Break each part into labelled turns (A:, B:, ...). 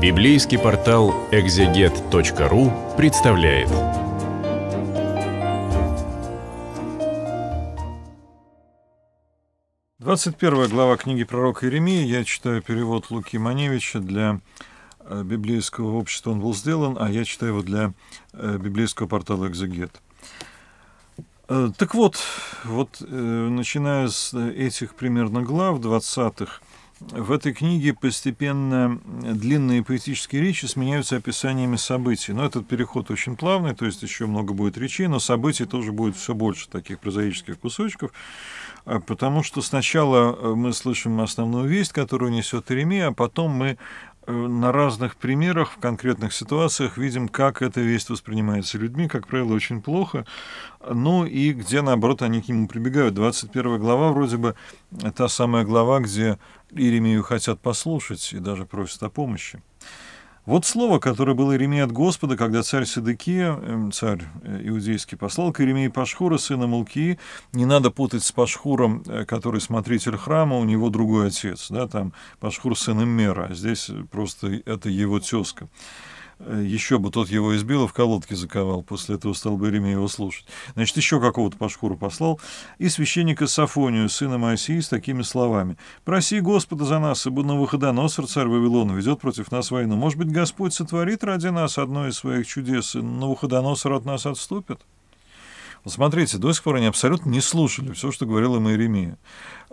A: Библейский портал экзегет.ру представляет. Двадцать первая глава книги пророка Иеремии. Я читаю перевод Луки Маневича для э, библейского общества. Он был сделан, а я читаю его для э, библейского портала «Экзегет». Э, так вот, вот начиная с этих примерно глав, 20 в этой книге постепенно длинные поэтические речи сменяются описаниями событий. Но этот переход очень плавный, то есть еще много будет речей, но событий тоже будет все больше таких прозаических кусочков, а, потому что сначала э, мы слышим основную весть, которую несет Иеремия, а потом мы Э, на разных примерах, в конкретных ситуациях видим, как эта весть воспринимается людьми, как правило, очень плохо, ну и где, наоборот, они к нему прибегают. 21 глава вроде бы э, та самая глава, где Иеремию хотят послушать и даже просят о помощи. Вот слово, которое было Иеремии от Господа, когда царь Седыкия, эм, царь э, иудейский, послал к Иеремии Пашхура, сына Малкии. Не надо путать с Пашхуром, э, который смотритель храма, у него другой отец, да, там Пашхур сын Мера. а здесь просто это его тезка. Э, еще бы тот его избил и в колодке заковал. После этого стал бы Иеремия его слушать. Значит, еще какого-то по шкуру послал. И священника Сафонию, сына Моисии, с такими словами. «Проси Господа за нас, ибо на Навуходоносор, царь Вавилона, ведет против нас войну. Может быть, Господь сотворит ради нас одно из своих чудес, и на Навуходоносор от нас отступит?» Вот ну, смотрите, до сих пор они абсолютно не слушали все, что говорил им Иеремия.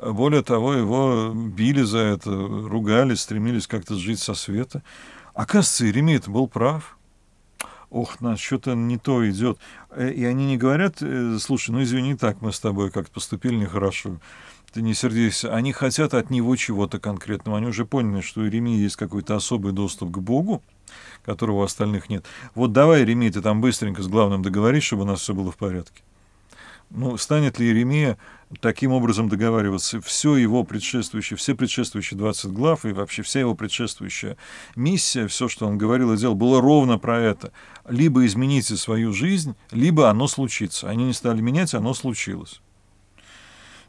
A: Более того, его били за это, ругали, стремились как-то жить со света. Оказывается, Иеремия-то был прав. Ох, нас что-то не то идет. Э, и они не говорят, э, слушай, ну извини так, мы с тобой как-то поступили нехорошо. хорошо ты не сердись, они хотят от него чего-то конкретного. Они уже поняли, что у Иеремии есть какой-то особый доступ к Богу, которого у остальных нет. Вот давай, Иеремия, ты там быстренько с главным договорись, чтобы у нас все было в порядке. Ну, станет ли Иеремия таким образом договариваться? Все его предшествующие, все предшествующие 20 глав и вообще вся его предшествующая миссия, все, что он говорил и делал, было ровно про это. Либо измените свою жизнь, либо оно случится. Они не стали менять, оно случилось.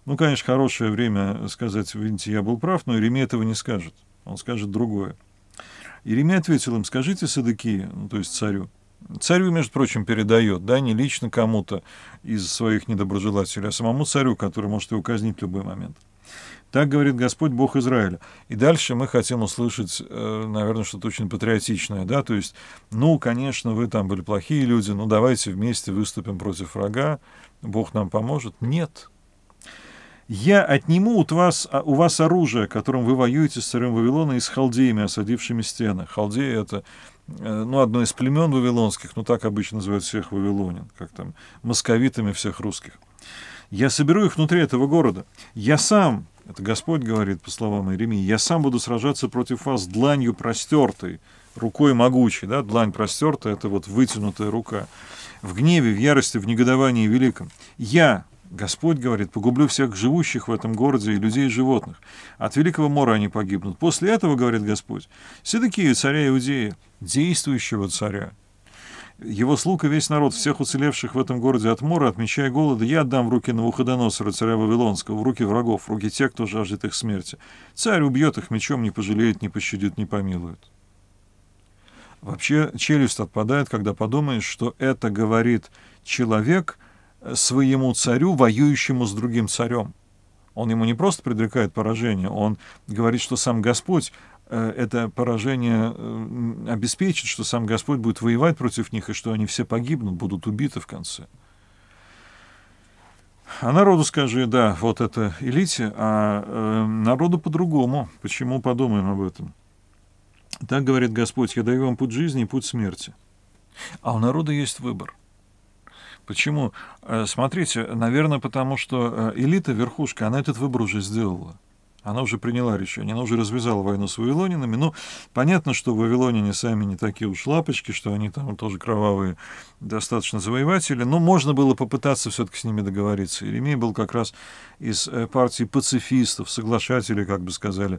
A: Ну, конечно, хорошее время сказать, видите, я был прав, но Ереметьева не скажет. Он скажет другое. Еремей ответил им, скажите Садыки, ну, то есть царю, Царю, между прочим, передает, да, не лично кому-то из своих недоброжелателей, а самому царю, который может его казнить в любой момент. Так говорит Господь Бог Израиля. И дальше мы хотим услышать, э, наверное, что-то очень патриотичное, да, то есть, ну, конечно, вы там были плохие люди, ну, давайте вместе выступим против врага, Бог нам поможет. Нет, я отниму от вас, а, у вас оружие, которым вы воюете с царем Вавилона и с халдеями, осадившими стены. Халдеи — это э, ну, одно из племен вавилонских, но ну, так обычно называют всех вавилонин, как там, московитами всех русских. Я соберу их внутри этого города. Я сам, это Господь говорит, по словам Иеремии, я сам буду сражаться против вас дланью простертой, рукой могучей, да, длань простертая, это вот вытянутая рука. В гневе, в ярости, в негодовании великом. Я, Господь говорит, погублю всех живущих в этом городе и людей и животных. От великого мора они погибнут. После этого, говорит Господь, все такие царя иудеи, действующего царя, его слуг и весь народ, всех уцелевших в этом городе от мора, отмечая голода, я отдам в руки Навуходоносора, царя Вавилонского, в руки врагов, в руки тех, кто жаждет их смерти. Царь убьет их мечом, не пожалеет, не пощадит, не помилует. Вообще челюсть отпадает, когда подумаешь, что это говорит человек – своему царю, воюющему с другим царем. Он ему не просто предрекает поражение, он говорит, что сам Господь э, это поражение э, обеспечит, что сам Господь будет воевать против них, и что они все погибнут, будут убиты в конце. А народу скажи, да, вот это элите, а э, народу по-другому. Почему подумаем об этом? Так говорит Господь, я даю вам путь жизни и путь смерти. А у народа есть выбор – Почему? Э, смотрите, наверное, потому что э, элита, верхушка, она этот выбор уже сделала. Она уже приняла решение, она уже развязала войну с вавилонинами. Ну, понятно, что вавилонине сами не такие уж лапочки, что они там тоже кровавые достаточно завоеватели, но можно было попытаться все-таки с ними договориться. Иеремей был как раз из э, партии пацифистов, соглашателей, как бы сказали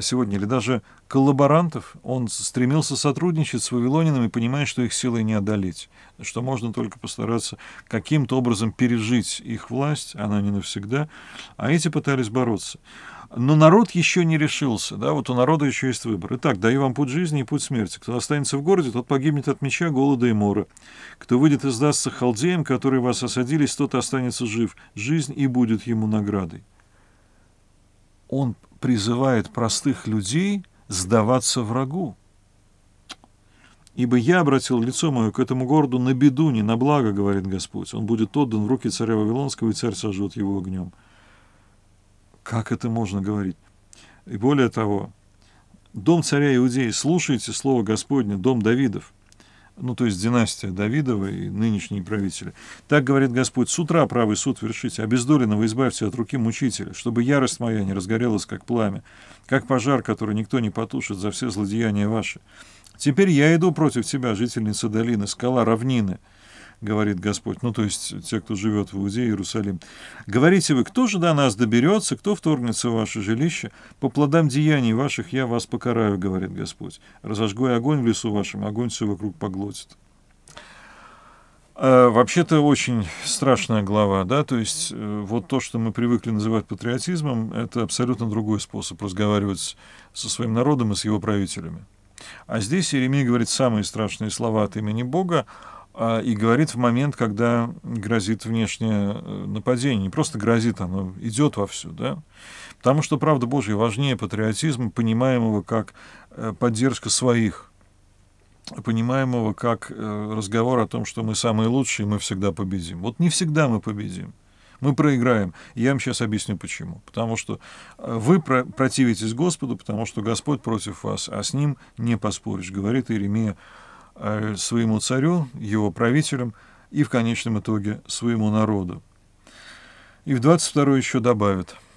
A: сегодня, или даже коллаборантов. Он стремился сотрудничать с вавилонинами, понимая, что их силой не одолеть, что можно только постараться каким-то образом пережить их власть, она не навсегда, а эти пытались бороться. Но народ еще не решился, да, вот у народа еще есть выбор. Итак, даю вам путь жизни и путь смерти. Кто останется в городе, тот погибнет от меча, голода и мора. Кто выйдет и сдастся халдеям, которые вас осадились, тот останется жив. Жизнь и будет ему наградой. Он призывает простых людей сдаваться врагу. Ибо я обратил лицо мое к этому городу на беду, не на благо, говорит Господь. Он будет отдан в руки царя Вавилонского, и царь сожжет его огнем. Как это можно говорить? И более того, дом царя Иудеи, слушайте слово Господне, дом Давидов. Ну, то есть династия Давидова и нынешние правители. Так говорит Господь, с утра правый суд вершите, обездоленного избавьте от руки мучителя, чтобы ярость моя не разгорелась, как пламя, как пожар, который никто не потушит за все злодеяния ваши. Теперь я иду против тебя, жительница долины, скала равнины, говорит Господь, ну то есть те, кто живет в Иудее, Иерусалим. Говорите вы, кто же до нас доберется, кто вторгнется в ваше жилище? По плодам деяний ваших я вас покараю, говорит Господь. Разожгу я огонь в лесу вашем, огонь все вокруг поглотит. А, вообще-то очень страшная глава, да, то есть э, вот то, что мы привыкли называть патриотизмом, это абсолютно другой способ разговаривать со своим народом и с его правителями. А здесь Еремей говорит самые страшные слова от имени Бога, а, и говорит в момент, когда грозит внешнее э, нападение. Не просто грозит, оно идет вовсю, да? Потому что правда Божья важнее патриотизма, понимаемого как э, поддержка своих, понимаемого как э, разговор о том, что мы самые лучшие, мы всегда победим. Вот не всегда мы победим. Мы проиграем. Я вам сейчас объясню почему. Потому что вы противитесь Господу, потому что Господь против вас, а с ним не поспоришь, говорит Иеремия Э, своему царю, его правителям и в конечном итоге своему народу. И в 22 еще добавит –